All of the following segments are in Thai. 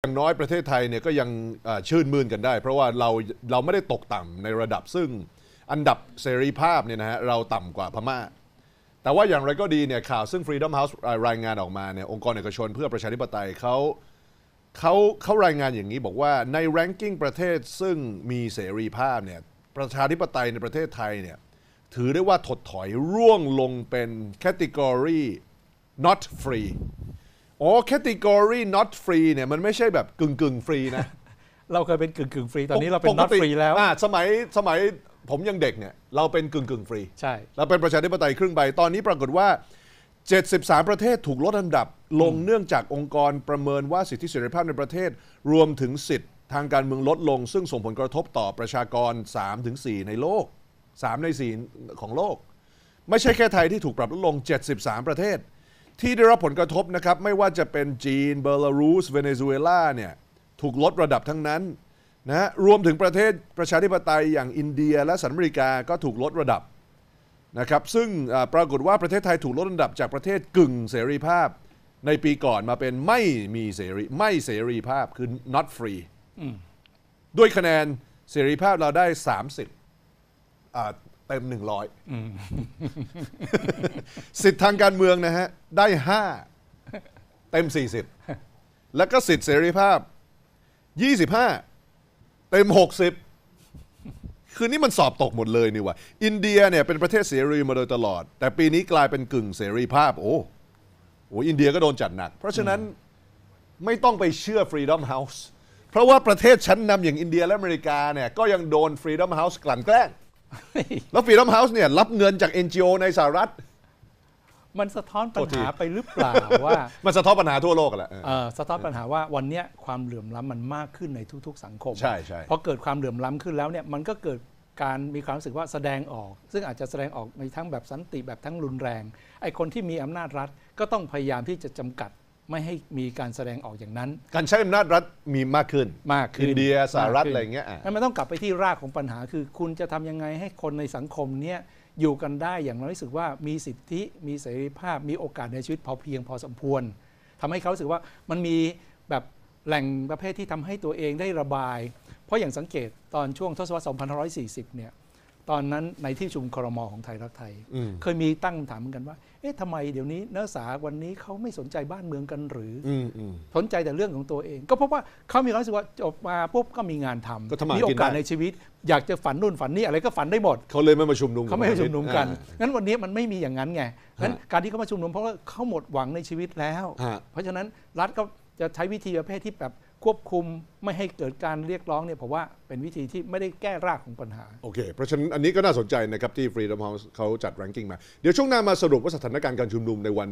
อย่างน้อยประเทศไทยเนี่ยก็ยังชื่นมื่นกันได้เพราะว่าเราเราไม่ได้ตกต่ำในระดับซึ่งอันดับเสรีภาพเนี่ยนะฮะเราต่ำกว่าพม่าแต่ว่าอย่างไรก็ดีเนี่ยข่าวซึ่ง Freedom House รายงานออกมาเนี่ยองค์กร เอกชนเพื่อประชาธิปไตยเขาเขาเขารายงานอย่างนี้บอกว่าในแรงกิ้งประเทศซึ่งมีเสรีภาพเนี่ยประชาธิปไตยในประเทศไทยเนี่ยถือได้ว่าถดถอยร่วงลงเป็นแคตตากรี not free อ๋อ category not free เนี่ยมันไม่ใช่แบบกึ่งกึ่งฟรีนะ เราเคยเป็นกึ่งกึ่งฟรีตอนนี้เราเป็น not free แล้วอ่าสมัยสมัยผมยังเด็กเนี่ยเราเป็นกึ่งกึ่งฟรี ใช่เราเป็นประชาธิปไตยครึ่งใบ ตอนนี้ปรากฏว่า 73 ประเทศถูกลดอันดับ ลงเนื่องจากองค์กรประเมินว่าสิทธิเสรีภาพในประเทศ รวมถึงสิทธิทางการเมืองลดลง ซึ่งส่งผลกระทบต่อประชากร 3-4 ในโลก 3 ใน4ของโลกไม่ใช่แค่ไทยที่ถูกปรับลดลง 73 ประเทศที่ได้รับผลกระทบนะครับไม่ว่าจะเป็นจีน เบลารุสเวเนซุเอลาเนี่ยถูกลดระดับทั้งนั้นนะรวมถึงประเทศประชาธิปไตยอย่างอินเดียและสหรัฐอเมริกาก็ถูกลดระดับนะครับ ซึ่งปรากฏว่าประเทศไทยถูกลดระดับจากประเทศกึ่งเสรีภาพในปีก่อนมาเป็นไม่มีเสรีไม่เสรีภาพคือ not free ด้วยคะแนนเสรีภาพเราได้ 30เต็มหนึ่งร้อยสิทธิทางการเมืองนะฮะ ได้ห้าเต็มสสี่ิบแล้วก็สิทธิเสรีภาพยี่สิบห้าเต็มหกสิบคือนี่มันสอบตกหมดเลยนี่วะอินเดียเนี่ยเป็นประเทศเสรีมาโดยตลอด แต่ปีนี้กลายเป็นกึ่งเสรีภาพ โอ้โห อินเดียก็โดนจัดหนัก เพราะฉะนั้นไม่ต้องไปเชื่อ Freedom House เพราะว่าประเทศชั้นนำอย่างอินเดียและอเมริกาเนี่ย ก็ยังโดน Freedom House กลั่นแกล้งแล้วฟรีดอมเฮาส์เนี่ยรับเงินจาก NGO ในสหรัฐมันสะท้อนปัญหาไปหรือเปล่าว่า มันสะท้อนปัญหาทั่วโลกแหละสะท้อนปัญหาว่าวันนี้ความเหลื่อมล้ำมันมากขึ้นในทุกๆ สังคมใช่ใช่พอเกิดความเหลื่อมล้ำขึ้นแล้วเนี่ยมันก็เกิดการมีความรู้สึกว่าแสดงออก ซึ่งอาจจะแสดงออกในทั้งแบบสันติแบบทั้งรุนแรงไอ้คนที่มีอำนาจรัฐก็ต้องพยายามที่จะจำกัดไม่ให้มีการแสดงออกอย่างนั้น การใช้อำนาจรัฐมีมากขึ้น มากขึ้นอินเดียสหรัฐอะไรเงี้ยอ่นั่นมันต้องกลับไปที่รากของปัญหา คือคุณจะทำยังไงให้คนในสังคมเนี้ยอยู่กันได้อย่างน้อยรู้สึกว่ามีสิทธิมีเสรีภาพมีโอกาสในชีวิตพอเพียงพอสมควรทำให้เขาสึกว่ามันมีแบบแหล่งประเภทที่ทำให้ตัวเองได้ระบาย เพราะอย่างสังเกตตอนช่วงทศวรรษ2540 เนี่ยตอนนั้นในที่ชุมครมอของไทยรักไทย เคยมีตั้งถามกันว่า เอ๊ะทำไมเดี๋ยวนี้นักศึกษาวันนี้เขาไม่สนใจบ้านเมืองกันหรืออสนใจแต่เรื่องของตัวเอง ก็เพราะว่าเขามีความรู้สึกว่าจบมาปุ๊บก็มีงานทำมีโอกาสในชีวิต อยากจะฝันนู่นฝันนี่อะไรก็ฝันได้หมดเขาเลยไม่มาชุมนุมเขาไม่มาชุมนุมกัน งั้นวันนี้มันไม่มีอย่างนั้นไงงั้นการที่เขามาชุมนุมเพราะว่าเขาหมดหวังในชีวิตแล้ว เพราะฉะนั้นรัฐก็จะใช้วิธีประเภทที่แบบควบคุมไม่ให้เกิดการเรียกร้องเนี่ยผมว่าเป็นวิธีที่ไม่ได้แก้รากของปัญหา โอเคเพราะฉะนั้นอันนี้ก็น่าสนใจนะครับ ที่ Freedom House เขาจัดแรงกิ้งมา เดี๋ยวช่วงหน้ามาสรุปว่าสถานการณ์การชุมนุมในวัน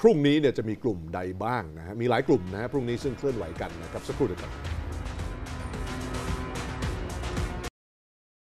พรุ่งนี้เนี่ยจะมีกลุ่มใดบ้างนะฮะมีหลายกลุ่มนะฮะพรุ่งนี้ซึ่งเคลื่อนไหวกันนะครับ สักครู่เดียวกัน